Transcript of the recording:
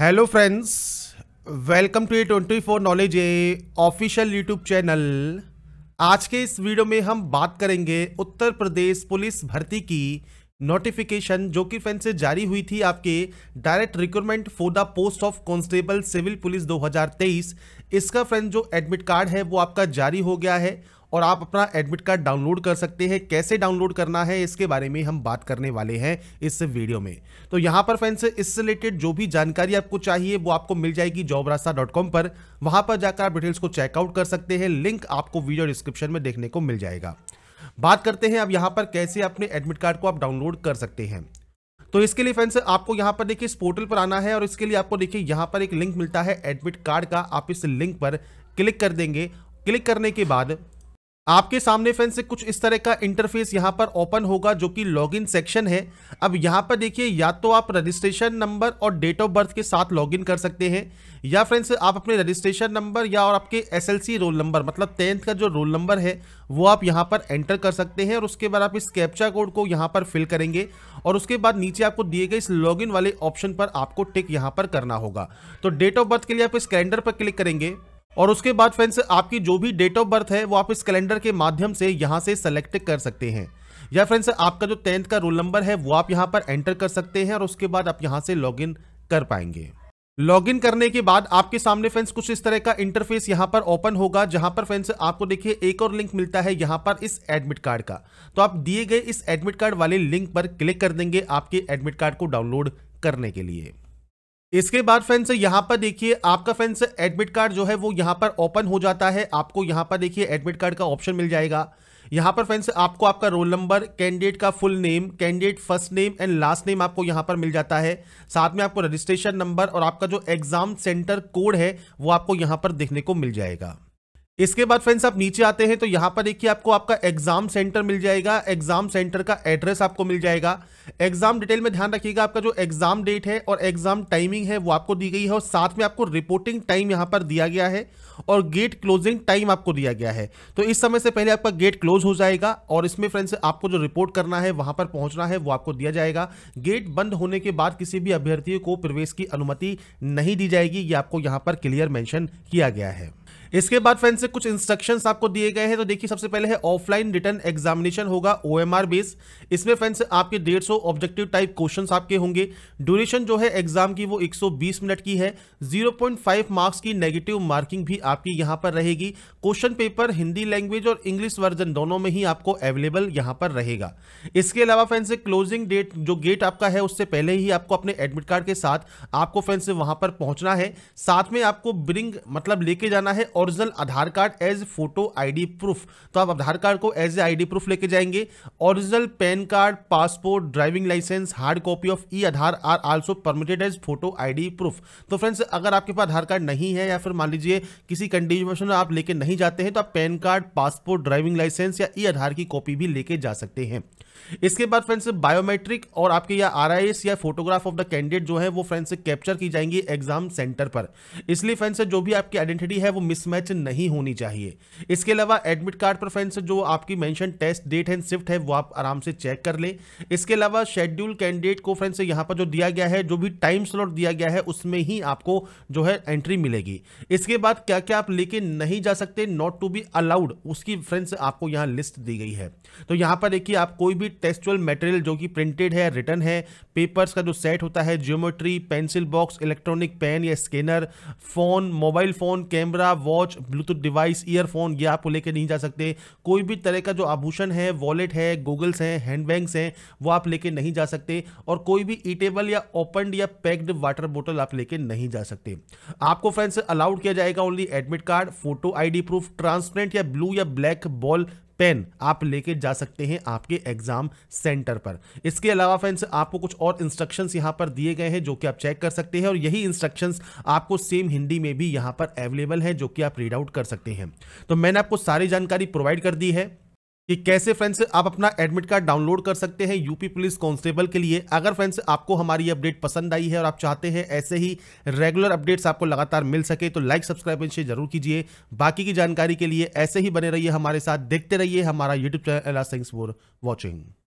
hello friends welcome to A twenty four knowledge A official YouTube channel आज के इस video में हम बात करेंगे उत्तर प्रदेश पुलिस भर्ती की नोटिफिकेशन जो कि फ्रेंड से जारी हुई थी आपके direct recruitment for the post of constable civil police 2023 इसका फ्रेंड जो एडमिट कार्ड है वो आपका जारी हो गया है और आप अपना एडमिट कार्ड डाउनलोड कर सकते हैं कैसे डाउनलोड करना है इसके बारे में हम बात करने वाले हैं इस वीडियो में तो यहां पर फ्रेंड्स इससे रिलेटेड जो भी जानकारी आपको चाहिए वो आपको मिल जाएगी जॉब पर वहां पर जाकर आप डिटेल्स को चेकआउट कर सकते हैं लिंक आपको वीडियो डिस्क्रिप्शन में देखने को मिल जाएगा बात करते हैं अब यहाँ पर कैसे अपने एडमिट कार्ड को आप डाउनलोड कर सकते हैं तो इसके लिए फ्रेंड्स आपको यहाँ पर देखिए इस पोर्टल पर आना है और इसके लिए आपको देखिए यहाँ पर एक लिंक मिलता है एडमिट कार्ड का आप इस लिंक पर क्लिक कर देंगे क्लिक करने के बाद आपके सामने फ्रेंड से कुछ इस तरह का इंटरफेस यहाँ पर ओपन होगा जो कि लॉगिन सेक्शन है अब यहाँ पर देखिए या तो आप रजिस्ट्रेशन नंबर और डेट ऑफ बर्थ के साथ लॉगिन कर सकते हैं या फ्रेंड्स आप अपने रजिस्ट्रेशन नंबर या और आपके एसएलसी रोल नंबर मतलब टेंथ का जो रोल नंबर है वो आप यहाँ पर एंटर कर सकते हैं और उसके बाद आप इस कैप्चा कोड को यहाँ पर फिल करेंगे और उसके बाद नीचे आपको दिए गए इस लॉगिन वाले ऑप्शन पर आपको टिक यहाँ पर करना होगा तो डेट ऑफ बर्थ के लिए आप इस कैलेंडर पर क्लिक करेंगे और उसके बाद फ्रेंड्स आपकी जो भी डेट ऑफ बर्थ है वो आप इस कैलेंडर के माध्यम से यहाँ से सेलेक्ट कर सकते हैं या फ्रेंड्स आपका जो टेंथ का रोल नंबर है वो आप यहाँ पर एंटर कर सकते हैं और उसके बाद आप यहाँ से लॉग कर पाएंगे लॉगिन करने के बाद आपके सामने फ्रेंड्स कुछ इस तरह का इंटरफेस यहाँ पर ओपन होगा जहां पर फ्रेंड्स आपको देखिए एक और लिंक मिलता है यहाँ पर इस एडमिट कार्ड का तो आप दिए गए इस एडमिट कार्ड वाले लिंक पर क्लिक कर देंगे आपके एडमिट कार्ड को डाउनलोड करने के लिए इसके बाद फ्रेंड्स यहां पर देखिए आपका फ्रेंड्स एडमिट कार्ड जो है वो यहां पर ओपन हो जाता है आपको यहां पर देखिए एडमिट कार्ड का ऑप्शन मिल जाएगा यहां पर फ्रेंड्स आपको आपका रोल नंबर कैंडिडेट का full name candidate first name and last name आपको यहां पर मिल जाता है साथ में आपको रजिस्ट्रेशन नंबर और आपका जो एग्जाम सेंटर कोड है वो आपको यहां पर देखने को मिल जाएगा इसके बाद फ्रेंड्स आप नीचे आते हैं तो यहाँ पर देखिए आपको आपका एग्जाम सेंटर मिल जाएगा एग्जाम सेंटर का एड्रेस आपको मिल जाएगा एग्जाम डिटेल में ध्यान रखिएगा आपका जो एग्जाम डेट है और एग्जाम टाइमिंग है वो आपको दी गई है और साथ में आपको रिपोर्टिंग टाइम यहाँ पर दिया गया है और गेट क्लोजिंग टाइम आपको दिया गया है तो इस समय से पहले आपका गेट क्लोज हो जाएगा और इसमें फ्रेंड्स आपको जो रिपोर्ट करना है वहां पर पहुंचना है वो आपको दिया जाएगा गेट बंद होने के बाद किसी भी अभ्यर्थी को प्रवेश की अनुमति नहीं दी जाएगी ये आपको यहाँ पर क्लियर मैंशन किया गया है इसके बाद फ्रेंड्स से कुछ इंस्ट्रक्शंस आपको दिए गए हैं तो देखिए सबसे पहले है ऑफलाइन रिटर्न एग्जामिनेशन होगा ओएमआर बेस इसमें फ्रेंड्स आपके 150 ऑब्जेक्टिव टाइप क्वेश्चंस आपके होंगे ड्यूरेशन जो है एग्जाम की वो 120 मिनट की है 0.5 मार्क्स की नेगेटिव मार्किंग भी आपकी यहाँ पर रहेगी क्वेश्चन पेपर हिंदी लैंग्वेज और इंग्लिश वर्जन दोनों में ही आपको अवेलेबल यहाँ पर रहेगा इसके अलावा फ्रेंड्स क्लोजिंग डेट जो गेट आपका है उससे पहले ही आपको अपने एडमिट कार्ड के साथ आपको फ्रेंड्स वहां पर पहुंचना है साथ में आपको ब्रिंग मतलब लेके जाना है original Aadhaar card as photo ID proof तो आप आधार कार्ड को एज ए आईडी प्रूफ लेके जाएंगे original PAN card passport driving licence hard copy of e Aadhaar are also permitted as photo ID proof तो फ्रेंड्स अगर आपके पास आधार कार्ड नहीं है या फिर मान लीजिए किसी कंडीशन में आप लेके नहीं जाते हैं तो आप PAN card passport driving licence या ई आधार की कॉपी भी लेके जा सकते हैं इसके बाद फ्रेंड्स बायोमेट्रिक और आपके या आर या फोटोग्राफ ऑफ द कैंडिडेट जो है वो फ्रेंड्स कैप्चर की जाएंगी एग्जाम सेंटर पर इसलिए फ्रेंड्स जो भी आपकी आइडेंटिटी है वो मिसमैच नहीं होनी चाहिए इसके अलावा एडमिट कार्ड पर फ्रेंड्स जो आपकी mentioned test date and shift है वो आप आराम से चेक कर ले इसके अलावा शेड्यूल कैंडिडेट को फ्रेंड्स यहाँ पर जो दिया गया है जो भी टाइम स्लॉट दिया गया है उसमें ही आपको जो है एंट्री मिलेगी इसके बाद क्या क्या आप लेके नहीं जा सकते नॉट टू बी अलाउड उसकी फ्रेंड्स आपको यहाँ लिस्ट दी गई है तो यहाँ पर देखिए आप कोई भी टेक्सचुअल मटेरियल जो कि प्रिंटेड है रिटर्न है पेपर्स का जो सेट होता है geometry pencil box electronic pen या scanner phone mobile phone camera watch Bluetooth device earphone ये आपको लेके नहीं जा सकते कोई भी तरह का जो आभूषण है वॉलेट है गूगल्स हैं हैंडबैग्स हैं वो आप लेके नहीं जा सकते और कोई भी ईटेबल या ओपन या पैक्ड वाटर बोटल आप लेके नहीं जा सकते आपको फ्रेंड्स अलाउड किया जाएगा only admit card photo ID proof transparent या ब्लू या ब्लैक बॉल पेन आप लेके जा सकते हैं आपके एग्जाम सेंटर पर इसके अलावा फ्रेंड्स आपको कुछ और इंस्ट्रक्शंस यहाँ पर दिए गए हैं जो कि आप चेक कर सकते हैं और यही इंस्ट्रक्शंस आपको सेम हिंदी में भी यहाँ पर अवेलेबल है जो कि आप रीड आउट कर सकते हैं तो मैंने आपको सारी जानकारी प्रोवाइड कर दी है कि कैसे फ्रेंड्स आप अपना एडमिट कार्ड डाउनलोड कर सकते हैं यूपी पुलिस कांस्टेबल के लिए अगर फ्रेंड्स आपको हमारी अपडेट पसंद आई है और आप चाहते हैं ऐसे ही रेगुलर अपडेट्स आपको लगातार मिल सके तो लाइक सब्सक्राइब इनसे जरूर कीजिए बाकी की जानकारी के लिए ऐसे ही बने रहिए हमारे साथ देखते रहिए हमारा YouTube channel thanks for watching